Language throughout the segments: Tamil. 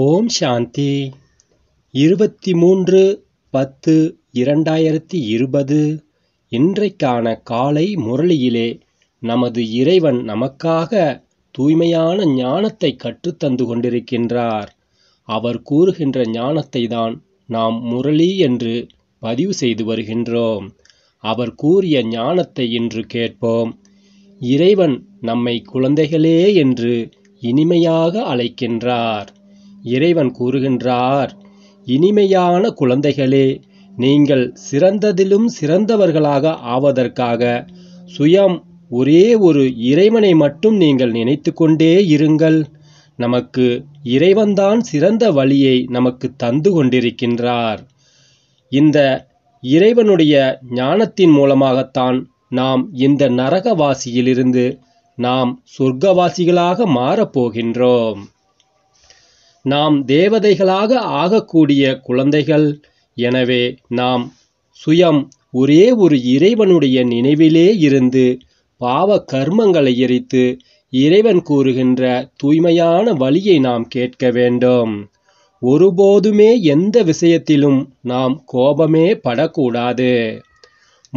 ஓம் சாந்தி இருபத்தி மூன்று பத்து இரண்டாயிரத்தி இருபது இன்றைக்கான காலை முரளியிலே நமது இறைவன் நமக்காக தூய்மையான ஞானத்தை கற்றுத்தந்து கொண்டிருக்கின்றார் அவர் கூறுகின்ற ஞானத்தை தான் நாம் முரளி என்று பதிவு செய்து வருகின்றோம் அவர் கூறிய ஞானத்தை இன்று கேட்போம் இறைவன் நம்மை குழந்தைகளே என்று இனிமையாக அழைக்கின்றார் இறைவன் கூறுகின்றார் இனிமையான குழந்தைகளே நீங்கள் சிறந்ததிலும் சிறந்தவர்களாக ஆவதற்காக சுயம் ஒரே ஒரு இறைவனை மட்டும் நீங்கள் நினைத்து கொண்டே இருங்கள் நமக்கு இறைவன்தான் சிறந்த வழியை நமக்கு தந்து கொண்டிருக்கின்றார் இந்த இறைவனுடைய ஞானத்தின் மூலமாகத்தான் நாம் இந்த நரகவாசியிலிருந்து நாம் சொர்க்கவாசிகளாக மாறப்போகின்றோம் நாம் தேவதைகளாக ஆகக்கூடிய குழந்தைகள் எனவே நாம் சுயம் ஒரே ஒரு இறைவனுடைய நினைவிலே இருந்து பாவ கர்மங்களை எரித்து இறைவன் கூறுகின்ற தூய்மையான வழியை நாம் கேட்க வேண்டும் ஒருபோதுமே எந்த விஷயத்திலும் நாம் கோபமே படக்கூடாது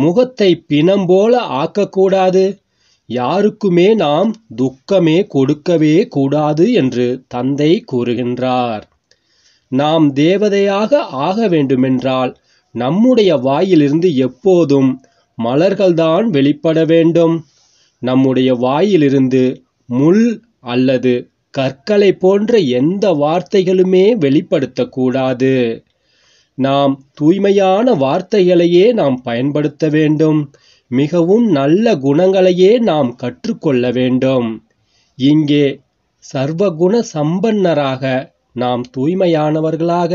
முகத்தை பிணம் போல ஆக்கக்கூடாது யாருக்குமே நாம் துக்கமே கொடுக்கவே கூடாது என்று தந்தை கூறுகின்றார் நாம் தேவதையாக ஆக வேண்டுமென்றால் நம்முடைய வாயிலிருந்து எப்போதும் மலர்கள்தான் வெளிப்பட வேண்டும் நம்முடைய வாயிலிருந்து முள் அல்லது கற்களை போன்ற எந்த வார்த்தைகளுமே வெளிப்படுத்தக்கூடாது நாம் தூய்மையான வார்த்தைகளையே நாம் பயன்படுத்த வேண்டும் மிகவும் நல்ல குணங்களையே நாம் கற்றுக்கொள்ள வேண்டும் இங்கே சர்வகுண சம்பன்னராக நாம் தூய்மையானவர்களாக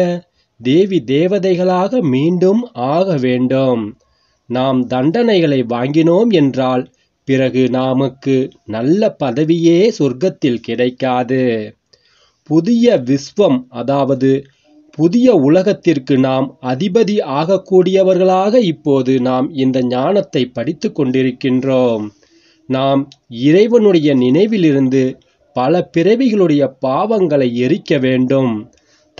தேவி தேவதைகளாக மீண்டும் ஆக வேண்டும் நாம் தண்டனைகளை வாங்கினோம் என்றால் பிறகு நமக்கு நல்ல பதவியே சொர்க்கத்தில் கிடைக்காது புதிய விஸ்வம் அதாவது புதிய உலகத்திற்கு நாம் அதிபதி ஆகக்கூடியவர்களாக இப்போது நாம் இந்த ஞானத்தை படித்து கொண்டிருக்கின்றோம் நாம் இறைவனுடைய நினைவிலிருந்து பல பிறவிகளுடைய பாவங்களை எரிக்க வேண்டும்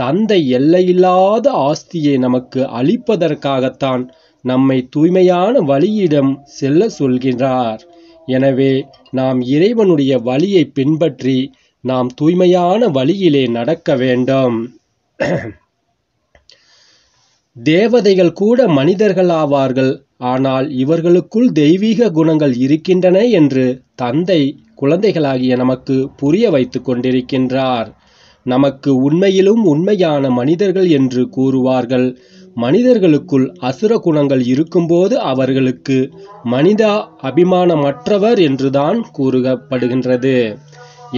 தந்தை எல்லையில்லாத ஆஸ்தியை நமக்கு அளிப்பதற்காகத்தான் நம்மை தூய்மையான வழியிடம் செல்ல சொல்கின்றார் எனவே நாம் இறைவனுடைய வழியை பின்பற்றி நாம் தூய்மையான வழியிலே நடக்க வேண்டும் தேவதைகள் கூட மனிதர்கள் ஆவார்கள் ஆனால் இவர்களுக்குள் தெய்வீக குணங்கள் இருக்கின்றன என்று தந்தை குழந்தைகளாகிய நமக்கு புரிய வைத்துக் கொண்டிருக்கின்றார் நமக்கு உண்மையிலும் உண்மையான மனிதர்கள் என்று கூறுவார்கள் மனிதர்களுக்குள் அசுர குணங்கள் இருக்கும்போது அவர்களுக்கு மனித அபிமானமற்றவர் என்றுதான் கூறப்படுகின்றது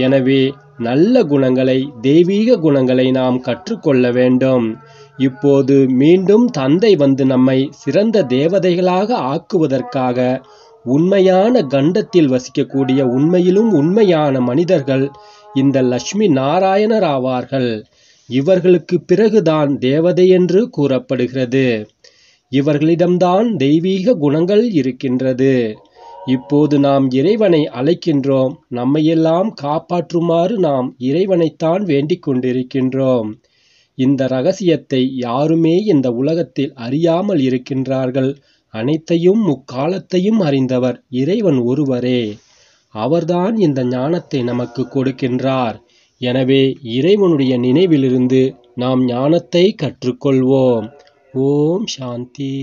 எனவே நல்ல குணங்களை தெய்வீக குணங்களை நாம் கற்றுக்கொள்ள வேண்டும் இப்போது மீண்டும் தந்தை வந்து நம்மை சிறந்த தேவதைகளாக ஆக்குவதற்காக உண்மையான கண்டத்தில் வசிக்கக்கூடிய உண்மையிலும் உண்மையான மனிதர்கள் இந்த லட்சுமி நாராயணர் ஆவார்கள் இவர்களுக்கு பிறகுதான் தேவதை என்று கூறப்படுகிறது இவர்களிடம்தான் தெய்வீக குணங்கள் இருக்கின்றது இப்போது நாம் இறைவனை அழைக்கின்றோம் நம்மையெல்லாம் காப்பாற்றுமாறு நாம் இறைவனைத்தான் வேண்டிக் கொண்டிருக்கின்றோம் இந்த ரகசியத்தை யாருமே இந்த உலகத்தில் அறியாமல் இருக்கின்றார்கள் அனைத்தையும் முக்காலத்தையும் அறிந்தவர் இறைவன் ஒருவரே அவர்தான் இந்த ஞானத்தை நமக்கு கொடுக்கின்றார் எனவே இறைவனுடைய நினைவிலிருந்து நாம் ஞானத்தை கற்றுக்கொள்வோம் ஓம் சாந்தி